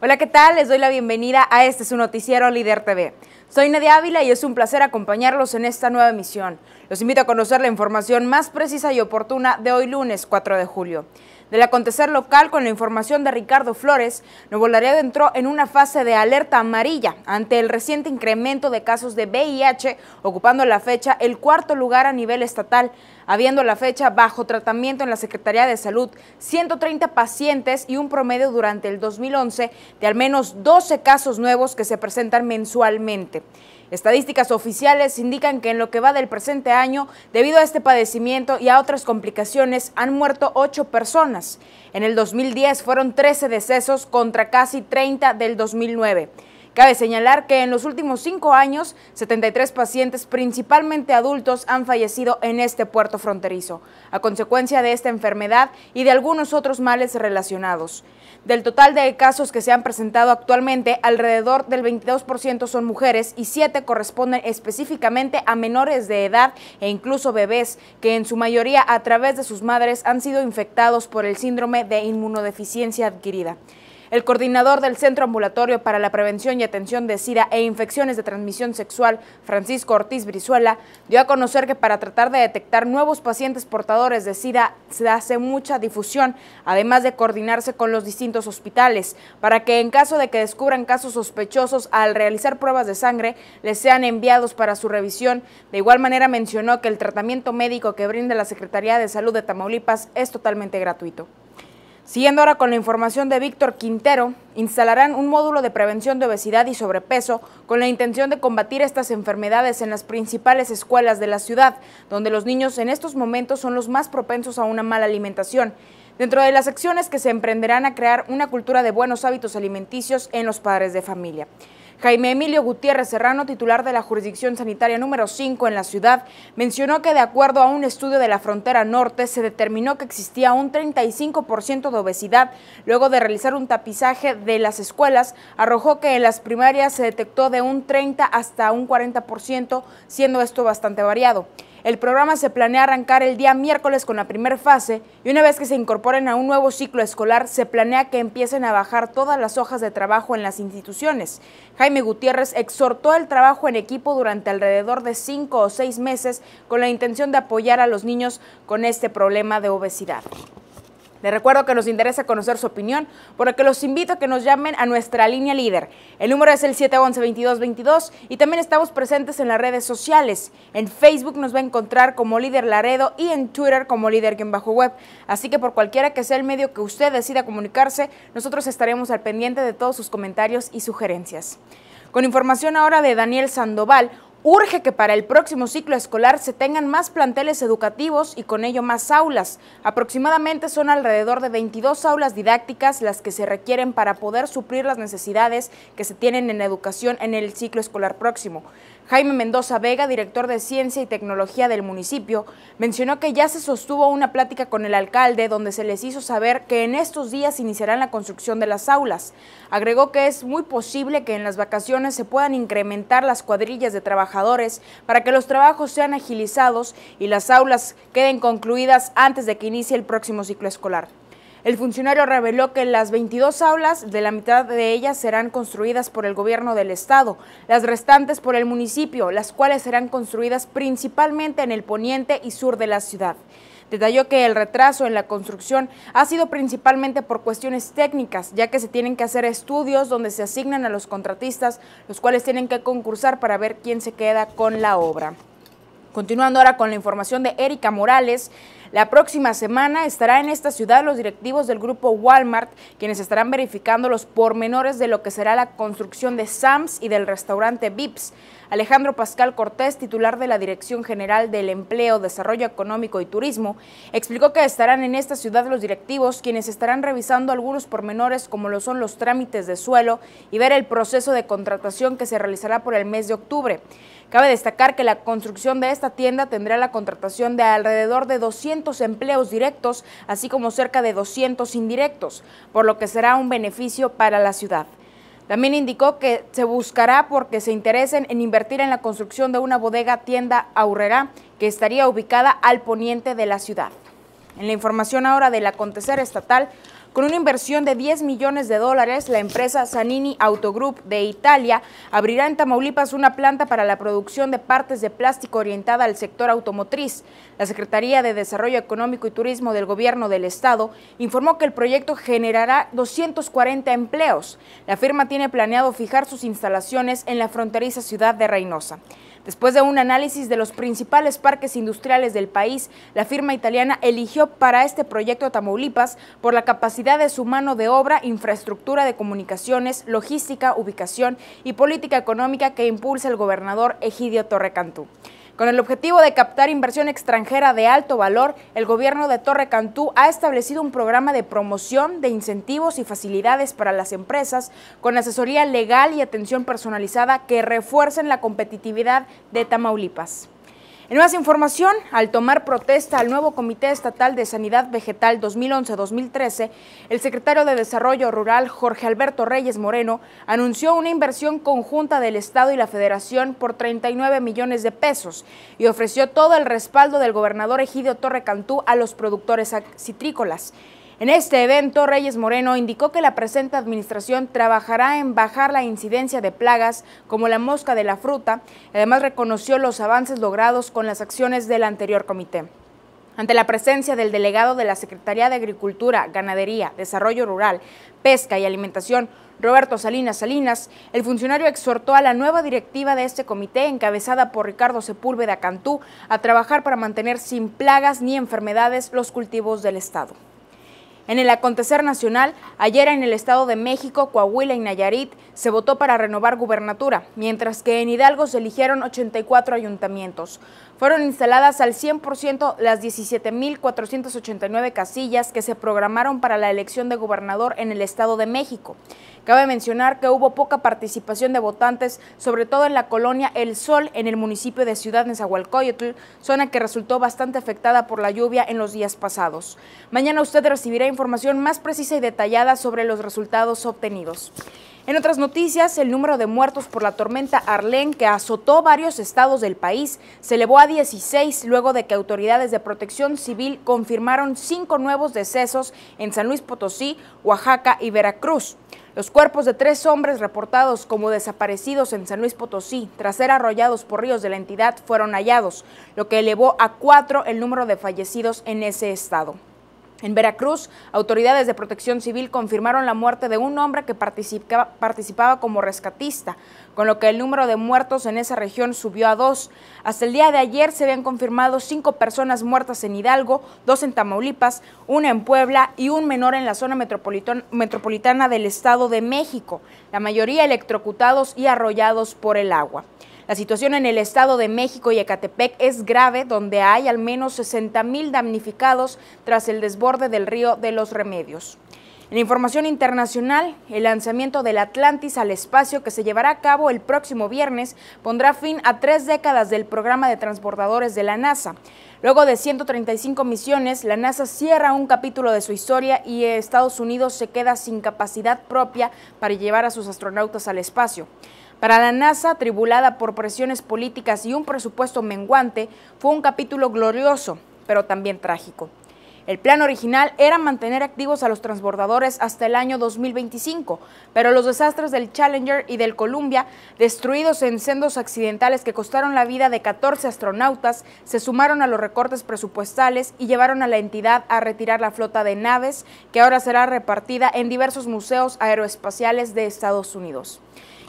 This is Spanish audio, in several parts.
Hola, ¿qué tal? Les doy la bienvenida a este su noticiero Líder TV. Soy Nadia Ávila y es un placer acompañarlos en esta nueva emisión. Los invito a conocer la información más precisa y oportuna de hoy lunes 4 de julio. Del acontecer local, con la información de Ricardo Flores, Nuevo Laredo entró en una fase de alerta amarilla ante el reciente incremento de casos de VIH, ocupando la fecha el cuarto lugar a nivel estatal, habiendo la fecha bajo tratamiento en la Secretaría de Salud 130 pacientes y un promedio durante el 2011 de al menos 12 casos nuevos que se presentan mensualmente. Estadísticas oficiales indican que en lo que va del presente año, debido a este padecimiento y a otras complicaciones, han muerto ocho personas. En el 2010 fueron 13 decesos contra casi 30 del 2009. Cabe señalar que en los últimos cinco años, 73 pacientes, principalmente adultos, han fallecido en este puerto fronterizo, a consecuencia de esta enfermedad y de algunos otros males relacionados. Del total de casos que se han presentado actualmente, alrededor del 22% son mujeres y 7 corresponden específicamente a menores de edad e incluso bebés, que en su mayoría a través de sus madres han sido infectados por el síndrome de inmunodeficiencia adquirida. El coordinador del Centro Ambulatorio para la Prevención y Atención de SIDA e Infecciones de Transmisión Sexual, Francisco Ortiz Brizuela, dio a conocer que para tratar de detectar nuevos pacientes portadores de SIDA se hace mucha difusión, además de coordinarse con los distintos hospitales, para que en caso de que descubran casos sospechosos al realizar pruebas de sangre, les sean enviados para su revisión. De igual manera mencionó que el tratamiento médico que brinda la Secretaría de Salud de Tamaulipas es totalmente gratuito. Siguiendo ahora con la información de Víctor Quintero, instalarán un módulo de prevención de obesidad y sobrepeso con la intención de combatir estas enfermedades en las principales escuelas de la ciudad, donde los niños en estos momentos son los más propensos a una mala alimentación. Dentro de las acciones que se emprenderán a crear una cultura de buenos hábitos alimenticios en los padres de familia. Jaime Emilio Gutiérrez Serrano, titular de la jurisdicción sanitaria número 5 en la ciudad, mencionó que de acuerdo a un estudio de la frontera norte se determinó que existía un 35% de obesidad. Luego de realizar un tapizaje de las escuelas, arrojó que en las primarias se detectó de un 30 hasta un 40%, siendo esto bastante variado. El programa se planea arrancar el día miércoles con la primera fase y una vez que se incorporen a un nuevo ciclo escolar, se planea que empiecen a bajar todas las hojas de trabajo en las instituciones. Jaime Gutiérrez exhortó el trabajo en equipo durante alrededor de cinco o seis meses con la intención de apoyar a los niños con este problema de obesidad. Les recuerdo que nos interesa conocer su opinión, por lo que los invito a que nos llamen a nuestra línea líder. El número es el 711-2222 y también estamos presentes en las redes sociales. En Facebook nos va a encontrar como líder Laredo y en Twitter como líder-web. Bajo Así que por cualquiera que sea el medio que usted decida comunicarse, nosotros estaremos al pendiente de todos sus comentarios y sugerencias. Con información ahora de Daniel Sandoval, Urge que para el próximo ciclo escolar se tengan más planteles educativos y con ello más aulas. Aproximadamente son alrededor de 22 aulas didácticas las que se requieren para poder suplir las necesidades que se tienen en educación en el ciclo escolar próximo. Jaime Mendoza Vega, director de Ciencia y Tecnología del municipio, mencionó que ya se sostuvo una plática con el alcalde donde se les hizo saber que en estos días iniciarán la construcción de las aulas. Agregó que es muy posible que en las vacaciones se puedan incrementar las cuadrillas de trabajadores para que los trabajos sean agilizados y las aulas queden concluidas antes de que inicie el próximo ciclo escolar. El funcionario reveló que las 22 aulas, de la mitad de ellas serán construidas por el gobierno del estado, las restantes por el municipio, las cuales serán construidas principalmente en el poniente y sur de la ciudad. Detalló que el retraso en la construcción ha sido principalmente por cuestiones técnicas, ya que se tienen que hacer estudios donde se asignan a los contratistas, los cuales tienen que concursar para ver quién se queda con la obra. Continuando ahora con la información de Erika Morales, la próxima semana estará en esta ciudad los directivos del grupo Walmart, quienes estarán verificando los pormenores de lo que será la construcción de Sams y del restaurante Bip's. Alejandro Pascal Cortés, titular de la Dirección General del Empleo, Desarrollo Económico y Turismo, explicó que estarán en esta ciudad los directivos quienes estarán revisando algunos pormenores como lo son los trámites de suelo y ver el proceso de contratación que se realizará por el mes de octubre. Cabe destacar que la construcción de esta tienda tendrá la contratación de alrededor de 200 empleos directos, así como cerca de 200 indirectos, por lo que será un beneficio para la ciudad. También indicó que se buscará porque se interesen en invertir en la construcción de una bodega tienda Aurrera que estaría ubicada al poniente de la ciudad. En la información ahora del acontecer estatal, con una inversión de 10 millones de dólares, la empresa Sanini Autogroup de Italia abrirá en Tamaulipas una planta para la producción de partes de plástico orientada al sector automotriz. La Secretaría de Desarrollo Económico y Turismo del Gobierno del Estado informó que el proyecto generará 240 empleos. La firma tiene planeado fijar sus instalaciones en la fronteriza ciudad de Reynosa. Después de un análisis de los principales parques industriales del país, la firma italiana eligió para este proyecto Tamaulipas por la capacidad de su mano de obra, infraestructura de comunicaciones, logística, ubicación y política económica que impulsa el gobernador Egidio Torrecantú. Con el objetivo de captar inversión extranjera de alto valor, el gobierno de Torre Cantú ha establecido un programa de promoción de incentivos y facilidades para las empresas con asesoría legal y atención personalizada que refuercen la competitividad de Tamaulipas. En más información, al tomar protesta al nuevo Comité Estatal de Sanidad Vegetal 2011-2013, el secretario de Desarrollo Rural, Jorge Alberto Reyes Moreno, anunció una inversión conjunta del Estado y la Federación por 39 millones de pesos y ofreció todo el respaldo del gobernador Egidio Torre Cantú a los productores citrícolas. En este evento, Reyes Moreno indicó que la presente administración trabajará en bajar la incidencia de plagas como la mosca de la fruta. Además, reconoció los avances logrados con las acciones del anterior comité. Ante la presencia del delegado de la Secretaría de Agricultura, Ganadería, Desarrollo Rural, Pesca y Alimentación, Roberto Salinas Salinas, el funcionario exhortó a la nueva directiva de este comité, encabezada por Ricardo Sepúlveda Cantú, a trabajar para mantener sin plagas ni enfermedades los cultivos del Estado. En el acontecer nacional, ayer en el Estado de México, Coahuila y Nayarit se votó para renovar gubernatura, mientras que en Hidalgo se eligieron 84 ayuntamientos. Fueron instaladas al 100% las 17.489 casillas que se programaron para la elección de gobernador en el Estado de México. Cabe mencionar que hubo poca participación de votantes, sobre todo en la colonia El Sol, en el municipio de Ciudad Nezahualcóyotl, zona que resultó bastante afectada por la lluvia en los días pasados. Mañana usted recibirá información más precisa y detallada sobre los resultados obtenidos. En otras noticias, el número de muertos por la tormenta Arlén, que azotó varios estados del país, se elevó a 16 luego de que autoridades de protección civil confirmaron cinco nuevos decesos en San Luis Potosí, Oaxaca y Veracruz. Los cuerpos de tres hombres reportados como desaparecidos en San Luis Potosí tras ser arrollados por ríos de la entidad fueron hallados, lo que elevó a cuatro el número de fallecidos en ese estado. En Veracruz, autoridades de protección civil confirmaron la muerte de un hombre que participaba, como rescatista, con lo que el número de muertos en esa región subió a dos. Hasta el día de ayer se habían confirmado cinco personas muertas en Hidalgo, dos en Tamaulipas, una en Puebla y un menor en la zona metropolitana del Estado de México, la mayoría electrocutados y arrollados por el agua. La situación en el Estado de México y Ecatepec es grave, donde hay al menos 60 mil damnificados tras el desborde del río de los Remedios. En información internacional, el lanzamiento del Atlantis al espacio que se llevará a cabo el próximo viernes pondrá fin a tres décadas del programa de transbordadores de la NASA. Luego de 135 misiones, la NASA cierra un capítulo de su historia y Estados Unidos se queda sin capacidad propia para llevar a sus astronautas al espacio. Para la NASA, tribulada por presiones políticas y un presupuesto menguante, fue un capítulo glorioso, pero también trágico. El plan original era mantener activos a los transbordadores hasta el año 2025, pero los desastres del Challenger y del Columbia, destruidos en sendos accidentales que costaron la vida de 14 astronautas, se sumaron a los recortes presupuestales y llevaron a la entidad a retirar la flota de naves que ahora será repartida en diversos museos aeroespaciales de Estados Unidos.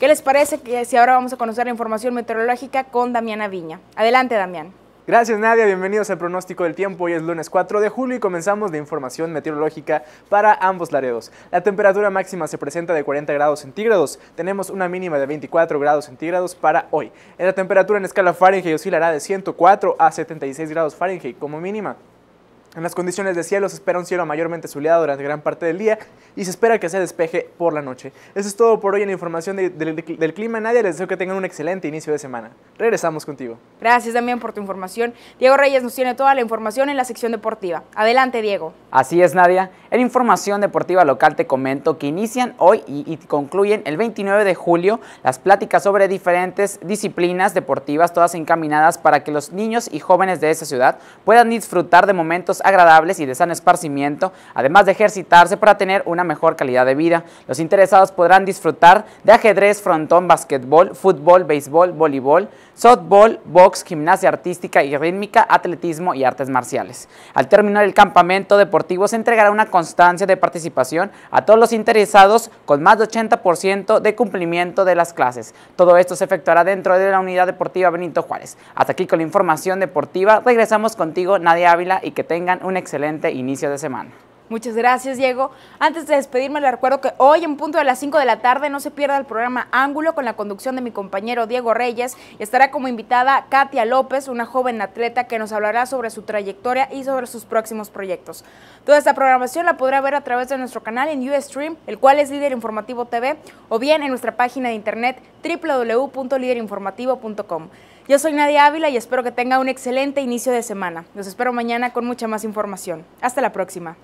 ¿Qué les parece que si ahora vamos a conocer la información meteorológica con Damiana Viña? Adelante, Damián. Gracias Nadia, bienvenidos al pronóstico del tiempo. Hoy es lunes 4 de julio y comenzamos de información meteorológica para ambos laredos. La temperatura máxima se presenta de 40 grados centígrados. Tenemos una mínima de 24 grados centígrados para hoy. La temperatura en escala Fahrenheit oscilará de 104 a 76 grados Fahrenheit como mínima en las condiciones de cielo se espera un cielo mayormente soleado durante gran parte del día y se espera que se despeje por la noche. Eso es todo por hoy en información del clima. Nadia, les deseo que tengan un excelente inicio de semana. Regresamos contigo. Gracias también por tu información. Diego Reyes nos tiene toda la información en la sección deportiva. Adelante, Diego. Así es, Nadia. En información deportiva local te comento que inician hoy y, y concluyen el 29 de julio las pláticas sobre diferentes disciplinas deportivas, todas encaminadas para que los niños y jóvenes de esa ciudad puedan disfrutar de momentos agradables y de sano esparcimiento, además de ejercitarse para tener una mejor calidad de vida. Los interesados podrán disfrutar de ajedrez, frontón, básquetbol, fútbol, béisbol, voleibol, softball, box, gimnasia artística y rítmica, atletismo y artes marciales. Al terminar el campamento deportivo se entregará una constancia de participación a todos los interesados con más de 80% de cumplimiento de las clases. Todo esto se efectuará dentro de la unidad deportiva Benito Juárez. Hasta aquí con la información deportiva. Regresamos contigo, Nadia Ávila, y que tengan un excelente inicio de semana. Muchas gracias, Diego. Antes de despedirme, le recuerdo que hoy, en punto de las 5 de la tarde, no se pierda el programa Ángulo con la conducción de mi compañero Diego Reyes. y Estará como invitada Katia López, una joven atleta que nos hablará sobre su trayectoria y sobre sus próximos proyectos. Toda esta programación la podrá ver a través de nuestro canal en Ustream, el cual es Líder Informativo TV, o bien en nuestra página de internet www.liderinformativo.com. Yo soy Nadia Ávila y espero que tenga un excelente inicio de semana. Los espero mañana con mucha más información. Hasta la próxima.